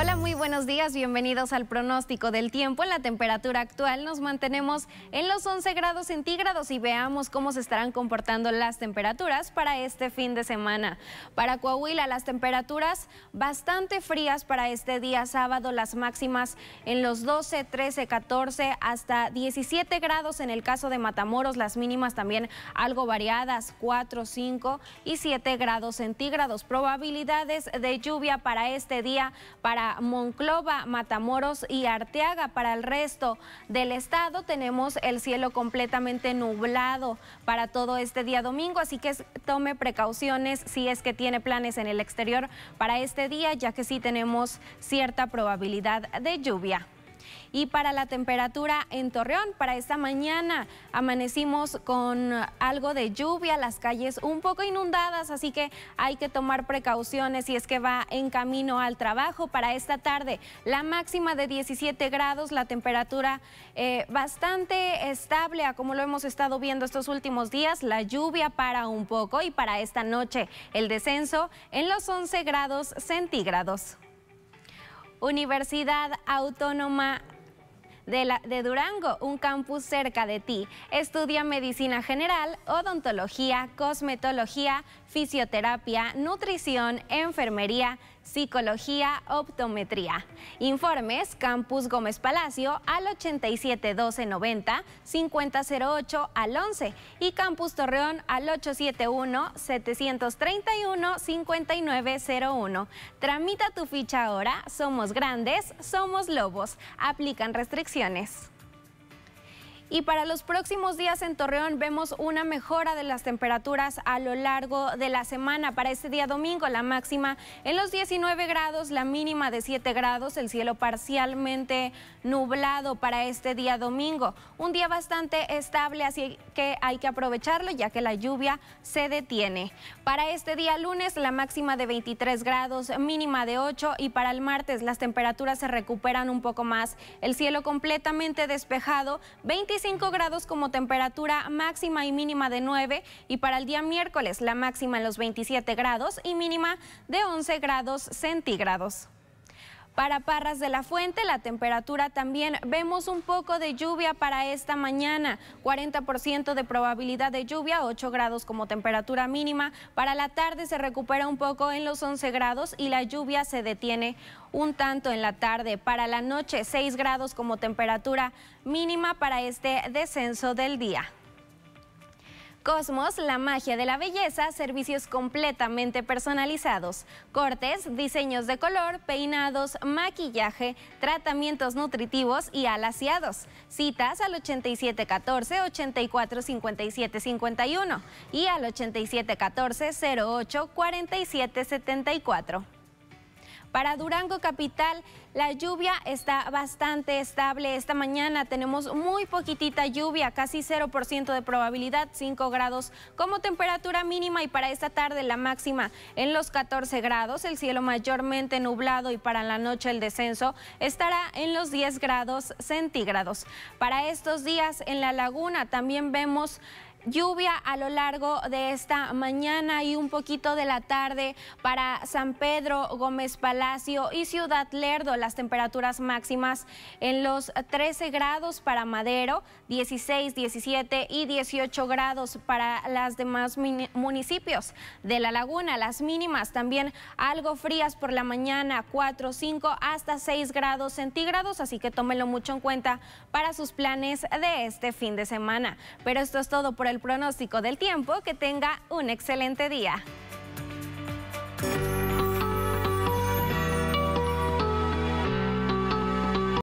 Hola, muy buenos días. Bienvenidos al pronóstico del tiempo. En la temperatura actual nos mantenemos en los 11 grados centígrados y veamos cómo se estarán comportando las temperaturas para este fin de semana. Para Coahuila, las temperaturas bastante frías para este día sábado, las máximas en los 12, 13, 14 hasta 17 grados. En el caso de Matamoros, las mínimas también algo variadas, 4, 5 y 7 grados centígrados. Probabilidades de lluvia para este día para Monclova, Matamoros y Arteaga. Para el resto del estado tenemos el cielo completamente nublado para todo este día domingo, así que tome precauciones si es que tiene planes en el exterior para este día, ya que sí tenemos cierta probabilidad de lluvia. Y para la temperatura en Torreón, para esta mañana amanecimos con algo de lluvia, las calles un poco inundadas, así que hay que tomar precauciones si es que va en camino al trabajo. Para esta tarde, la máxima de 17 grados, la temperatura eh, bastante estable como lo hemos estado viendo estos últimos días. La lluvia para un poco y para esta noche el descenso en los 11 grados centígrados. Universidad Autónoma de, Durango, un campus cerca de ti. Estudia medicina general, odontología, cosmetología, fisioterapia, nutrición, enfermería, psicología, optometría. Informes, Campus Gómez Palacio al 871290 5008 al 11 y Campus Torreón al 871-731-5901. Tramita tu ficha ahora, somos grandes, somos lobos, aplican restricciones. Y para los próximos días en Torreón vemos una mejora de las temperaturas a lo largo de la semana. Para este día domingo la máxima en los 19 grados, la mínima de 7 grados, el cielo parcialmente nublado para este día domingo. Un día bastante estable, así que hay que aprovecharlo ya que la lluvia se detiene. Para este día lunes la máxima de 23 grados, mínima de 8 y para el martes las temperaturas se recuperan un poco más. El cielo completamente despejado, 25 25 grados como temperatura máxima y mínima de 9 y para el día miércoles la máxima en los 27 grados y mínima de 11 grados centígrados. Para Parras de la Fuente, la temperatura también vemos un poco de lluvia para esta mañana, 40% de probabilidad de lluvia, 8 grados como temperatura mínima. Para la tarde se recupera un poco en los 11 grados y la lluvia se detiene un tanto en la tarde. Para la noche, 6 grados como temperatura mínima para este descenso del día. Cosmos, la magia de la belleza, servicios completamente personalizados, cortes, diseños de color, peinados, maquillaje, tratamientos nutritivos y alaciados. Citas al 8714-845751 y al 8714-084774. Para Durango Capital, la lluvia está bastante estable. Esta mañana tenemos muy poquitita lluvia, casi 0% de probabilidad, 5 grados como temperatura mínima y para esta tarde la máxima en los 14 grados, el cielo mayormente nublado y para la noche el descenso estará en los 10 grados centígrados. Para estos días en la laguna también vemos lluvia a lo largo de esta mañana y un poquito de la tarde para San Pedro, Gómez Palacio y Ciudad Lerdo. Las temperaturas máximas en los 13 grados para Madero, 16, 17 y 18 grados para las demás municipios de la laguna. Las mínimas también algo frías por la mañana, 4, 5 hasta 6 grados centígrados, así que tómenlo mucho en cuenta para sus planes de este fin de semana. Pero esto es todo por el pronóstico del tiempo. Que tenga un excelente día.